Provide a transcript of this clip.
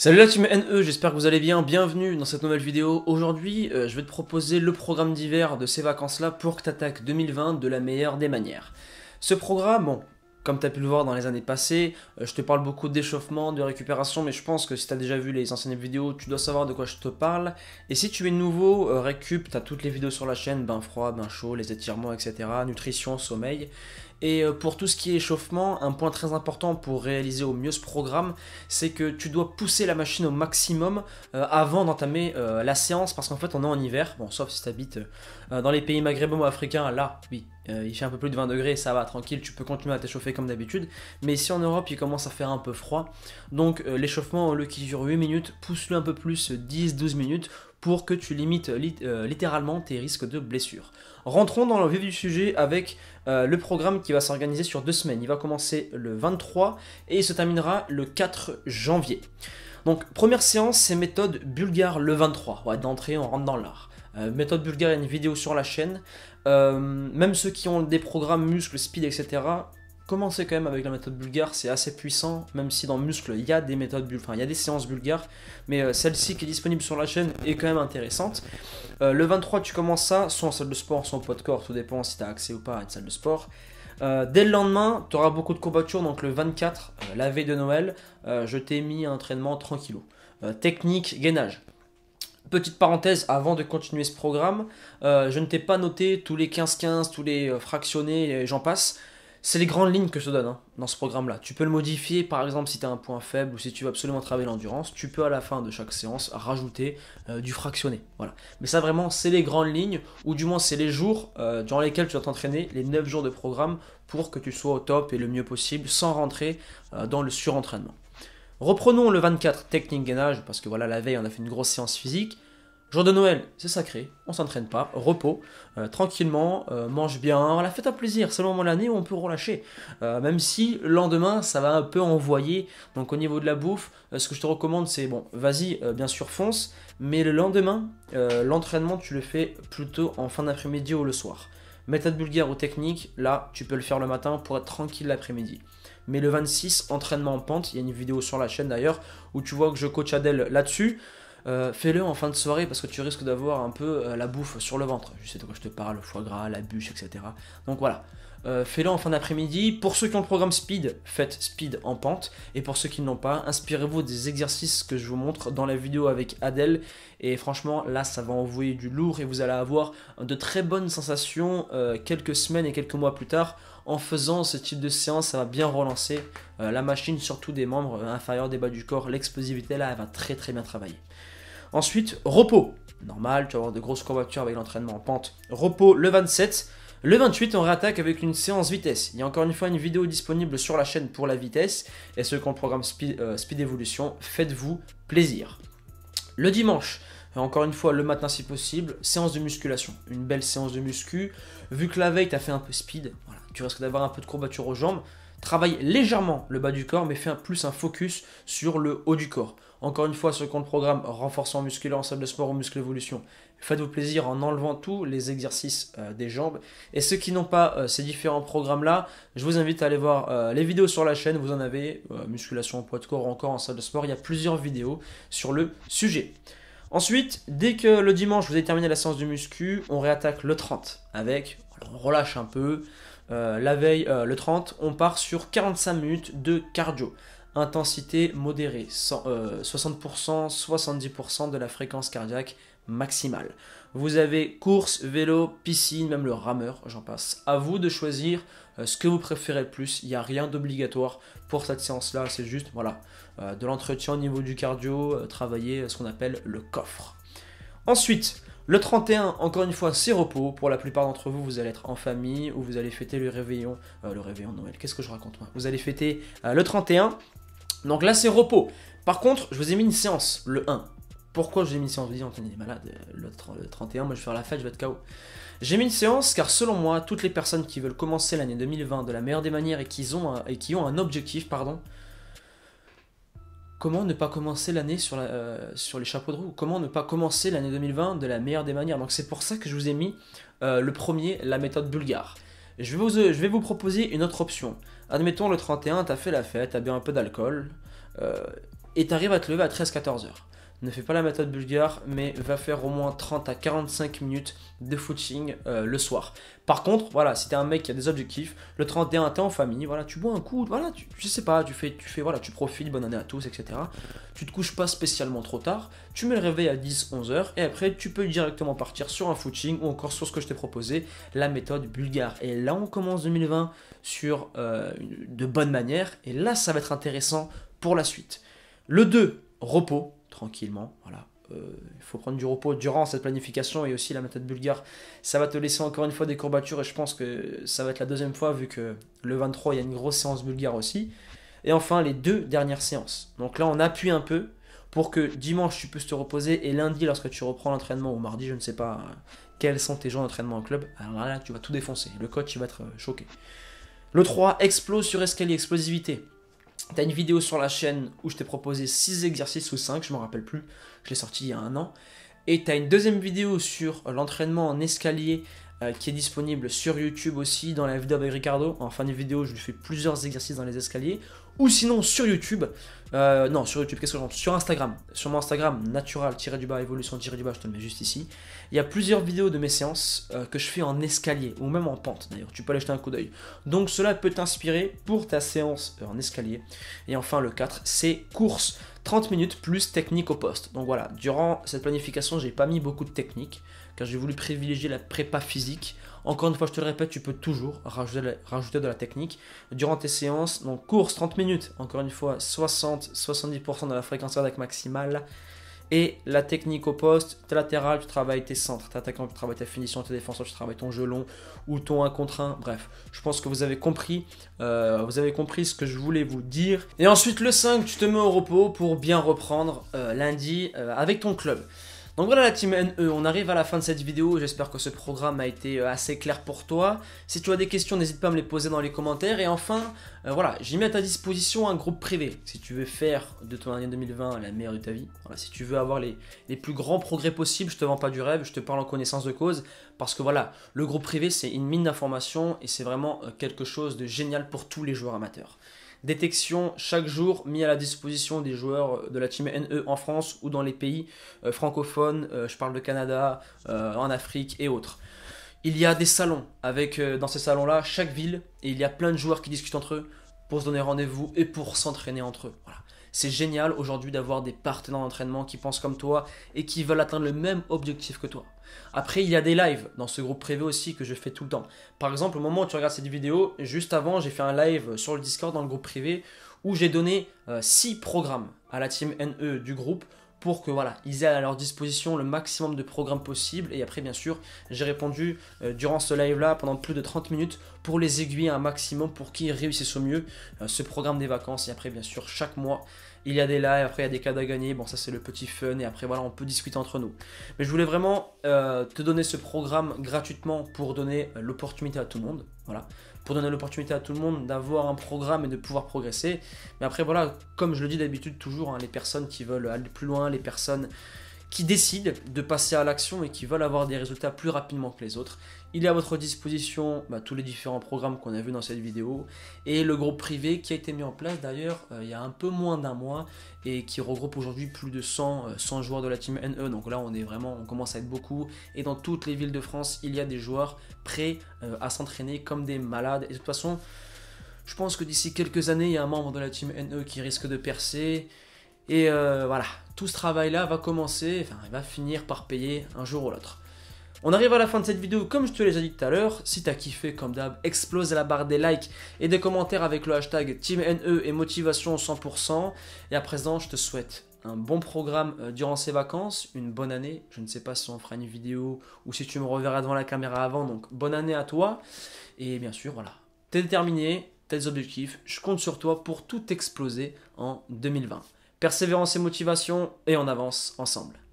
Salut la team NE, j'espère que vous allez bien, bienvenue dans cette nouvelle vidéo. Aujourd'hui, euh, je vais te proposer le programme d'hiver de ces vacances-là pour que t'attaques 2020 de la meilleure des manières. Ce programme, bon, comme tu as pu le voir dans les années passées, euh, je te parle beaucoup d'échauffement, de récupération, mais je pense que si tu as déjà vu les anciennes vidéos, tu dois savoir de quoi je te parle. Et si tu es nouveau, euh, récup, tu toutes les vidéos sur la chaîne, bain froid, bain chaud, les étirements, etc., nutrition, sommeil. Et euh, pour tout ce qui est échauffement, un point très important pour réaliser au mieux ce programme, c'est que tu dois pousser la machine au maximum euh, avant d'entamer euh, la séance, parce qu'en fait on est en hiver, bon sauf si tu habites dans les pays maghrébins ou africains, là oui, il fait un peu plus de 20 degrés, ça va, tranquille, tu peux continuer à t'échauffer comme d'habitude. Mais ici en Europe, il commence à faire un peu froid. Donc l'échauffement, au lieu qui dure 8 minutes, pousse-le un peu plus, 10-12 minutes, pour que tu limites euh, littéralement tes risques de blessure. Rentrons dans le vif du sujet avec euh, le programme qui va s'organiser sur deux semaines. Il va commencer le 23 et il se terminera le 4 janvier. Donc première séance, c'est méthode bulgare le 23. Ouais, d'entrée, on rentre dans l'art. Euh, méthode bulgare, il y a une vidéo sur la chaîne. même ceux qui ont des programmes muscles, speed, etc., Commencer quand même avec la méthode bulgare, c'est assez puissant, même si dans Muscle, il y a des méthodes il y a des séances bulgares, mais euh, celle-ci qui est disponible sur la chaîne est quand même intéressante. Euh, le 23, tu commences ça, soit en salle de sport, soit en poids de corps, tout dépend si tu as accès ou pas à une salle de sport. Euh, dès le lendemain, tu auras beaucoup de courbatures, donc le 24, la veille de Noël, je t'ai mis un entraînement tranquillo. technique, gainage. Petite parenthèse, avant de continuer ce programme, je ne t'ai pas noté tous les 15-15, tous les fractionnés, j'en passe c'est les grandes lignes que se donne hein, dans ce programme-là. Tu peux le modifier, par exemple, si tu as un point faible ou si tu veux absolument travailler l'endurance, tu peux à la fin de chaque séance rajouter euh, du fractionné. Voilà. Mais ça, vraiment, c'est les grandes lignes, ou du moins, c'est les jours euh, durant lesquels tu vas t'entraîner, les 9 jours de programme, pour que tu sois au top et le mieux possible, sans rentrer euh, dans le surentraînement. Reprenons le 24, technique gainage, parce que voilà, la veille, on a fait une grosse séance physique. Jour de Noël, c'est sacré, on s'entraîne pas, repos, euh, tranquillement, euh, mange bien, la fais à plaisir, c'est le moment de l'année où on peut relâcher. Euh, même si le lendemain, ça va un peu envoyer, donc au niveau de la bouffe, ce que je te recommande, c'est bon, vas-y, bien sûr, fonce, mais le lendemain, l'entraînement, tu le fais plutôt en fin d'après-midi ou le soir. Méthode bulgare ou technique, là, tu peux le faire le matin pour être tranquille l'après-midi mais le 26, entraînement en pente. Il y a une vidéo sur la chaîne d'ailleurs où tu vois que je coach Adèle là-dessus. Euh, fais-le en fin de soirée parce que tu risques d'avoir un peu euh, la bouffe sur le ventre. Je sais de quoi je te parle, le foie gras, la bûche, etc. Donc voilà, euh, fais-le en fin d'après-midi. Pour ceux qui ont le programme Speed, faites Speed en pente. Et pour ceux qui ne l'ont pas, inspirez-vous des exercices que je vous montre dans la vidéo avec Adèle. Et franchement, là, ça va envoyer du lourd et vous allez avoir de très bonnes sensations euh, quelques semaines et quelques mois plus tard. En faisant ce type de séance, ça va bien relancer euh, la machine, surtout des membres inférieurs des bas du corps. L'explosivité, là, elle va très très bien travailler. Ensuite, repos. Normal, tu vas avoir de grosses courbatures avec l'entraînement en pente. Repos le 27. Le 28, on réattaque avec une séance vitesse. Il y a encore une fois une vidéo disponible sur la chaîne pour la vitesse et ceux qui ont le programme euh, Speed, Evolution, faites-vous plaisir. Le dimanche, euh, encore une fois, le matin si possible, séance de musculation. Une belle séance de muscu. Vu que la veille, t'as fait un peu speed, tu risques d'avoir un peu de courbature aux jambes travaille légèrement le bas du corps, mais fait un, plus un focus sur le haut du corps. Encore une fois, ce compte programme renforcement musculaire en salle de sport ou muscle évolution. Faites-vous plaisir en enlevant tous les exercices euh, des jambes. Et ceux qui n'ont pas euh, ces différents programmes-là, je vous invite à aller voir euh, les vidéos sur la chaîne. Vous en avez, musculation, poids de corps, ou encore en salle de sport. Il y a plusieurs vidéos sur le sujet. Ensuite, dès que le dimanche vous avez terminé la séance du muscu, on réattaque le 30 avec, on relâche un peu, euh, la veille, euh, le 30, on part sur 45 minutes de cardio. Intensité modérée, 60%, 70% euh, de la fréquence cardiaque maximale. Vous avez course, vélo, piscine, même le rameur, j'en passe. À vous de choisir ce que vous préférez le plus. Il n'y a rien d'obligatoire pour cette séance-là, c'est juste voilà, de l'entretien au niveau du cardio, travailler ce qu'on appelle le coffre. Ensuite, le 31, encore une fois, c'est repos. Pour la plupart d'entre vous, vous allez être en famille ou vous allez fêter le réveillon. Euh, le réveillon de Noël, qu'est-ce que je raconte moi Vous allez fêter euh, le 31. Donc là, c'est repos. Par contre, je vous ai mis une séance, le 1. Pourquoi j'ai mis une séance Vous dites, Anthony, est malade. Euh, le, 31, moi je vais faire la fête, je vais être KO. J'ai mis une séance car selon moi, toutes les personnes qui veulent commencer l'année 2020 de la meilleure des manières et qui ont un objectif, pardon, comment ne pas commencer l'année euh, sur, les chapeaux de roue Comment ne pas commencer l'année 2020 de la meilleure des manières Donc c'est pour ça que je vous ai mis euh, le premier, la méthode bulgare. Euh, je vais, vous, proposer une autre option. Admettons le 31, t'as fait la fête, t'as bu un peu d'alcool, et et t'arrives à te lever à 13-14 heures ne fais pas la méthode bulgare, mais va faire au moins 30 à 45 minutes de footing euh, le soir. Par contre, voilà, si t'es un mec qui a des objectifs, le 31 t'es en famille, voilà, tu bois un coup, voilà, tu, sais pas, tu fais, tu fais, voilà, tu profites, bonne année à tous, etc. Tu te couches pas spécialement trop tard, tu mets le réveil à 10-11 heures, et après tu peux directement partir sur un footing ou encore sur ce que je t'ai proposé, la méthode bulgare. Et là, on commence 2020 sur euh, de bonne manière et là, ça va être intéressant pour la suite. Le 2, repos tranquillement. Voilà. Euh, il faut prendre du repos durant cette planification et aussi la méthode bulgare. Ça va te laisser encore une fois des courbatures et je pense que ça va être la deuxième fois vu que le 23 il y a une grosse séance bulgare aussi. Et enfin les deux dernières séances. Donc là on appuie un peu pour que dimanche tu puisses te reposer et lundi lorsque tu reprends l'entraînement ou mardi je ne sais pas euh, quels sont tes jours d'entraînement au club. Alors là, là tu vas tout défoncer. Le coach il va être euh, choqué. Le 3 explose sur escalier explosivité. T'as une vidéo sur la chaîne où je t'ai proposé 6 exercices ou 5, je m'en rappelle plus, je l'ai sorti il y a un an. Et t'as une deuxième vidéo sur l'entraînement en escalier euh, qui est disponible sur YouTube aussi dans la vidéo avec Ricardo. En fin de vidéo, je lui fais plusieurs exercices dans les escaliers ou sinon sur YouTube. Euh, non, sur YouTube, qu'est-ce que je Sur Instagram. Sur mon Instagram, natural-du-bas, évolution-du-bas, je te le mets juste ici. Il y a plusieurs vidéos de mes séances euh, que je fais en escalier, ou même en pente d'ailleurs, tu peux aller jeter un coup d'œil. Donc cela peut t'inspirer pour ta séance euh, en escalier. Et enfin le 4, c'est course. 30 minutes plus technique au poste. Donc voilà, durant cette planification, j'ai pas mis beaucoup de technique car j'ai voulu privilégier la prépa physique. Encore une fois, je te le répète, tu peux toujours rajouter, de la technique. Durant tes séances, donc course 30 minutes, encore une fois 60-70% de la fréquence cardiaque maximale. Et la technique au poste, tes latéral, tu travailles tes centres, tes attaquants, tu travailles ta finition, tes défenseurs, tu travailles ton jeu long ou ton 1 contre 1. Bref, je pense que vous avez compris, euh, vous avez compris ce que je voulais vous dire. Et ensuite, le 5, tu te mets au repos pour bien reprendre euh, lundi euh, avec ton club. Donc voilà la team NE, on arrive à la fin de cette vidéo, j'espère que ce programme a été euh, assez clair pour toi. Si tu as des questions, n'hésite pas à me les poser dans les commentaires. Et enfin, euh, voilà, j'ai mets à ta disposition un groupe privé. Si tu veux faire de ton année 2020 la meilleure de ta vie, si tu veux avoir les, plus grands progrès possibles, je te vends pas du rêve, je te parle en connaissance de cause. Parce que voilà, le groupe privé, c'est une mine d'informations et c'est vraiment euh, quelque chose de génial pour tous les joueurs amateurs détection chaque jour mis à la disposition des joueurs euh, de la team NE en France ou dans les pays euh, francophones, euh, je parle de Canada, en Afrique et autres. Il y a des salons, avec dans ces salons-là, chaque ville, et il y a plein de joueurs qui discutent entre eux pour se donner rendez-vous et pour s'entraîner entre eux. Voilà. C'est génial aujourd'hui d'avoir des partenaires d'entraînement qui pensent comme toi et qui veulent atteindre le même objectif que toi. Après, il y a des lives dans ce groupe privé aussi que je fais tout le temps. Par exemple, au moment où tu regardes cette vidéo, juste avant, j'ai fait un live sur le Discord dans le groupe privé où j'ai donné 6 euh, programmes à la team NE du groupe pour que voilà, ils aient à leur disposition le maximum de programmes possibles. Et après, bien sûr, j'ai répondu euh, durant ce live-là pendant plus de 30 minutes pour les aiguiller un maximum pour qu'ils réussissent au mieux euh, ce programme des vacances. Et après, bien sûr, chaque mois, il y a des lives, après il y a des cas à gagner. Bon, ça c'est le petit fun. Et après, voilà, on peut discuter entre nous. Mais je voulais vraiment euh, te donner ce programme gratuitement pour donner l'opportunité à tout le monde. Voilà pour donner l'opportunité à tout le monde d'avoir un programme et de pouvoir progresser. Mais après, voilà, comme je le dis d'habitude toujours, hein, les personnes qui veulent aller plus loin, les personnes qui décident de passer à l'action et qui veulent avoir des résultats plus rapidement que les autres, il est à votre disposition bah, tous les différents programmes qu'on a vus dans cette vidéo et le groupe privé qui a été mis en place d'ailleurs euh, il y a un peu moins d'un mois et qui regroupe aujourd'hui plus de 100, euh, joueurs de la team NE. Donc là on est vraiment, on commence à être beaucoup et dans toutes les villes de France il y a des joueurs prêts euh, à s'entraîner comme des malades. Et de toute façon, je pense que d'ici quelques années il y a un membre de la team NE qui risque de percer. Et voilà, tout ce travail-là va commencer, enfin, il va finir par payer un jour ou l'autre. On arrive à la fin de cette vidéo, comme je te l'ai déjà dit tout à l'heure, si t'as kiffé, comme d'hab, explose la barre des likes et des commentaires avec le hashtag TeamNE et motivation 100%. Et à présent, je te souhaite un bon programme euh, durant ces vacances, une bonne année. Je ne sais pas si on fera une vidéo ou si tu me reverras devant la caméra avant, donc bonne année à toi. Et bien sûr, voilà, t'es déterminé, t'as objectifs, je compte sur toi pour tout exploser en 2020. Persévérance et motivation, et on avance ensemble.